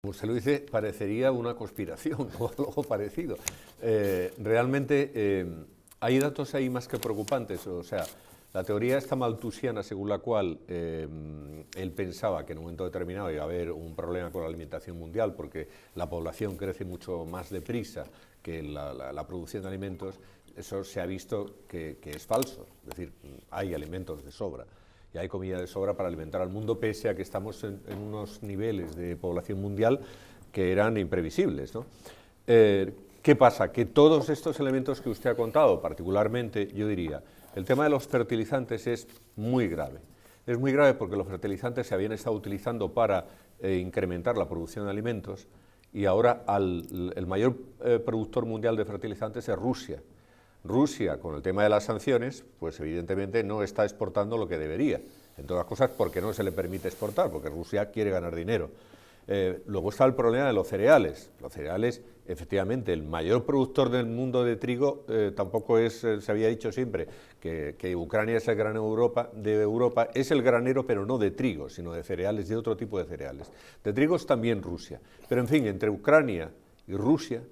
Como pues Usted lo dice, parecería una conspiración o algo parecido. Eh, realmente eh, hay datos ahí más que preocupantes. O sea, la teoría esta maltusiana según la cual eh, él pensaba que en un momento determinado iba a haber un problema con la alimentación mundial porque la población crece mucho más deprisa que la, producción de alimentos, eso se ha visto que es falso. Es decir, hay alimentos de sobra y hay comida de sobra para alimentar al mundo, pese a que estamos en, unos niveles de población mundial que eran imprevisibles. Eh, ¿Qué pasa? Que todos estos elementos que usted ha contado, particularmente, yo diría, el tema de los fertilizantes es muy grave. Es muy grave porque los fertilizantes se habían estado utilizando para eh, incrementar la producción de alimentos y ahora el mayor eh, productor mundial de fertilizantes es Rusia. Rusia, con el tema de las sanciones, pues evidentemente no está exportando lo que debería. En todas cosas, porque no se le permite exportar, porque Rusia quiere ganar dinero. Eh, luego está el problema de los cereales. Los cereales, efectivamente, el mayor productor del mundo de trigo eh, tampoco es, eh, se había dicho siempre, que, Ucrania es el granero Europa, de Europa, es el granero, pero no de trigo, sino de cereales, de otro tipo de cereales. De es también Rusia. Pero, en fin, entre Ucrania y Rusia,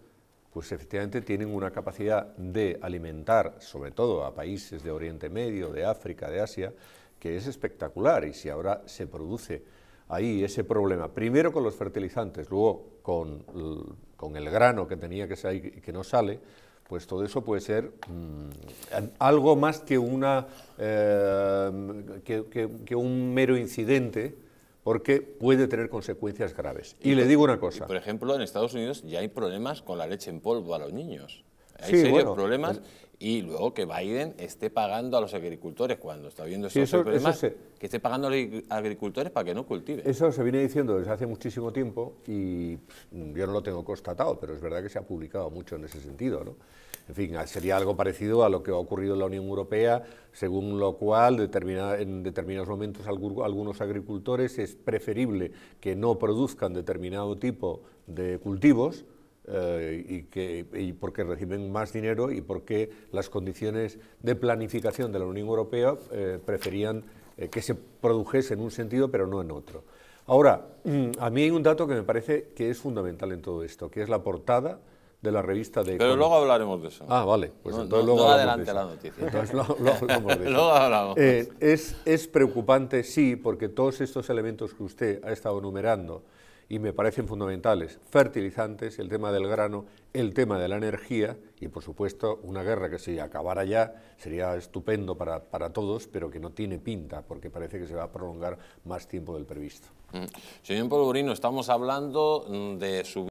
pues efectivamente tienen una capacidad de alimentar, sobre todo a países de Oriente Medio, de África, de Asia, que es espectacular. Y si ahora se produce ahí ese problema, primero con los fertilizantes, luego con, con el grano que tenía que salir y que no sale, pues todo eso puede ser mm, algo más que, una, eh, que un mero incidente porque puede tener consecuencias graves. Y, le digo una cosa. por ejemplo, en Estados Unidos ya hay problemas con la leche en polvo a los niños. Hay serios problemas y luego que Biden esté pagando a los agricultores cuando está viendo esos problemas, que esté pagando a los agricultores para que no cultiven. Eso se viene diciendo desde hace muchísimo tiempo y yo no lo tengo constatado, pero es verdad que se ha publicado mucho en ese sentido, ¿no? En fin, sería algo parecido a lo que ha ocurrido en la Unión Europea, según lo cual en determinados momentos algunos agricultores es preferible que no produzcan determinado tipo de cultivos, eh, y, porque reciben más dinero y porque las condiciones de planificación de la Unión Europea eh, preferían eh, que se produjese en un sentido pero no en otro. Ahora, mm, a mí hay un dato que me parece que es fundamental en todo esto, que es la portada de la revista de... Pero luego hablaremos de eso. Ah, vale. Pues entonces luego adelante la noticia. Entonces luego, hablamos de eso. luego hablamos. Eh, es, es preocupante, sí, porque todos estos elementos que usted ha estado enumerando y me parecen fundamentales, fertilizantes, el tema del grano, el tema de la energía y, por supuesto, una guerra que si acabara ya sería estupendo para, para todos, pero que no tiene pinta porque parece que se va a prolongar más tiempo del previsto. Mm. Señor Polvorino, estamos hablando mm, de su